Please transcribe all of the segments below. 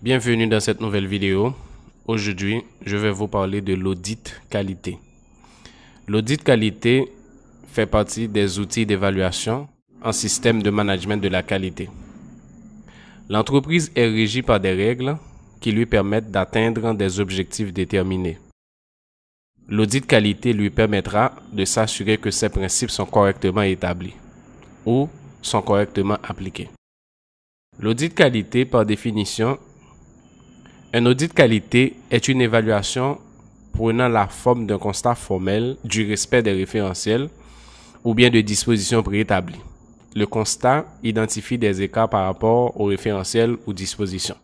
Bienvenue dans cette nouvelle vidéo. Aujourd'hui, je vais vous parler de l'audit qualité. L'audit qualité fait partie des outils d'évaluation en système de management de la qualité. L'entreprise est régie par des règles qui lui permettent d'atteindre des objectifs déterminés. L'audit qualité lui permettra de s'assurer que ces principes sont correctement établis ou sont correctement appliqués. L'audit qualité, par définition, un audit qualité est une évaluation prenant la forme d'un constat formel du respect des référentiels ou bien de dispositions préétablies. Le constat identifie des écarts par rapport aux référentiels ou dispositions.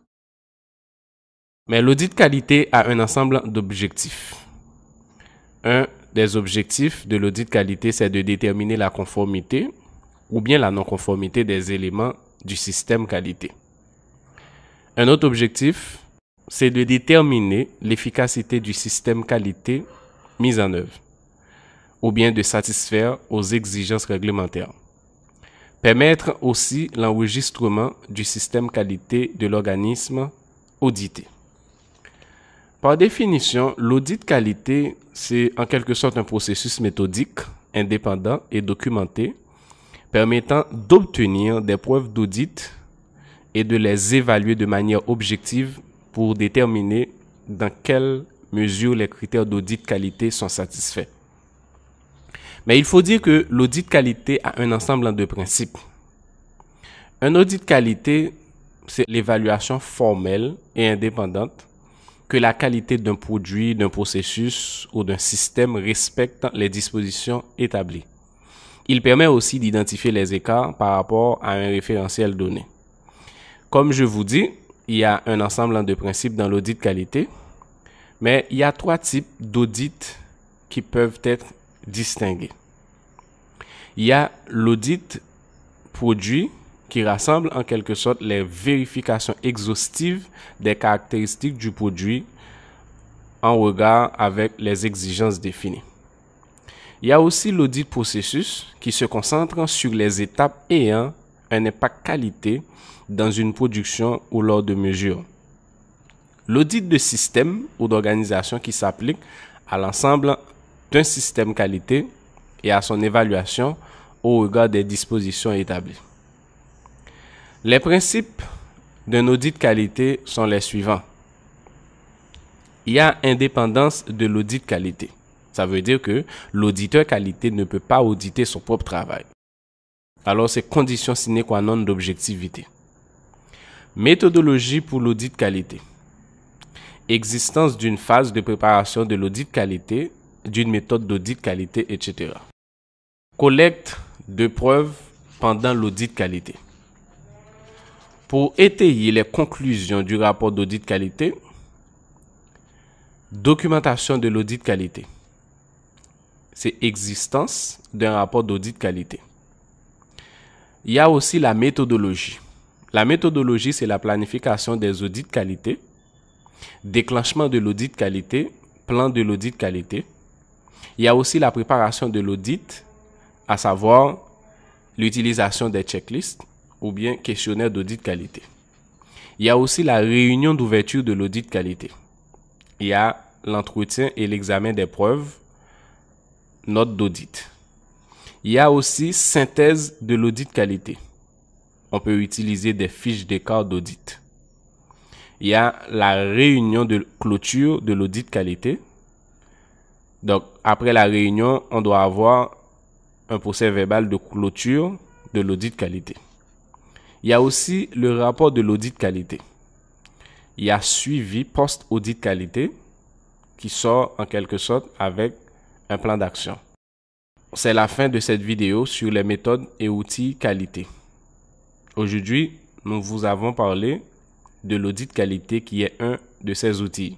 Mais l'audit qualité a un ensemble d'objectifs. Un des objectifs de l'audit qualité, c'est de déterminer la conformité ou bien la non-conformité des éléments du système qualité. Un autre objectif, c'est de déterminer l'efficacité du système qualité mis en œuvre, ou bien de satisfaire aux exigences réglementaires. Permettre aussi l'enregistrement du système qualité de l'organisme audité. Par définition, l'audit qualité, c'est en quelque sorte un processus méthodique, indépendant et documenté, permettant d'obtenir des preuves d'audit et de les évaluer de manière objective pour déterminer dans quelle mesure les critères d'audit qualité sont satisfaits. Mais il faut dire que l'audit de qualité a un ensemble de principes. Un audit de qualité, c'est l'évaluation formelle et indépendante que la qualité d'un produit, d'un processus ou d'un système respecte les dispositions établies. Il permet aussi d'identifier les écarts par rapport à un référentiel donné. Comme je vous dis, il y a un ensemble de principes dans l'audit qualité, mais il y a trois types d'audits qui peuvent être distingués. Il y a l'audit produit qui rassemble en quelque sorte les vérifications exhaustives des caractéristiques du produit en regard avec les exigences définies. Il y a aussi l'audit processus qui se concentre sur les étapes ayant un impact qualité dans une production ou lors de mesures. L'audit de système ou d'organisation qui s'applique à l'ensemble d'un système qualité et à son évaluation au regard des dispositions établies. Les principes d'un audit qualité sont les suivants. Il y a indépendance de l'audit qualité. Ça veut dire que l'auditeur qualité ne peut pas auditer son propre travail. Alors c'est condition sine qua non d'objectivité. Méthodologie pour l'audit qualité. Existence d'une phase de préparation de l'audit qualité, d'une méthode d'audit qualité, etc. Collecte de preuves pendant l'audit qualité. Pour étayer les conclusions du rapport d'audit qualité, documentation de l'audit qualité. C'est existence d'un rapport d'audit qualité. Il y a aussi la méthodologie. La méthodologie, c'est la planification des audits de qualité, déclenchement de l'audit de qualité, plan de l'audit de qualité. Il y a aussi la préparation de l'audit, à savoir l'utilisation des checklists ou bien questionnaire d'audit de qualité. Il y a aussi la réunion d'ouverture de l'audit de qualité. Il y a l'entretien et l'examen des preuves, notes d'audit. Il y a aussi synthèse de l'audit de qualité on peut utiliser des fiches d'écart d'audit. Il y a la réunion de clôture de l'audit qualité. Donc, après la réunion, on doit avoir un procès verbal de clôture de l'audit qualité. Il y a aussi le rapport de l'audit qualité. Il y a suivi post-audit qualité qui sort en quelque sorte avec un plan d'action. C'est la fin de cette vidéo sur les méthodes et outils qualité. Aujourd'hui, nous vous avons parlé de l'audit qualité qui est un de ces outils.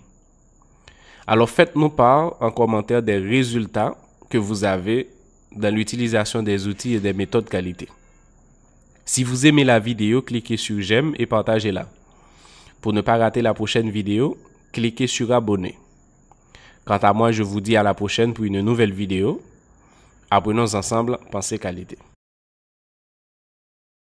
Alors faites-nous part en commentaire des résultats que vous avez dans l'utilisation des outils et des méthodes qualité. Si vous aimez la vidéo, cliquez sur j'aime et partagez-la. Pour ne pas rater la prochaine vidéo, cliquez sur abonner. Quant à moi, je vous dis à la prochaine pour une nouvelle vidéo. Apprenons ensemble, pensez qualité.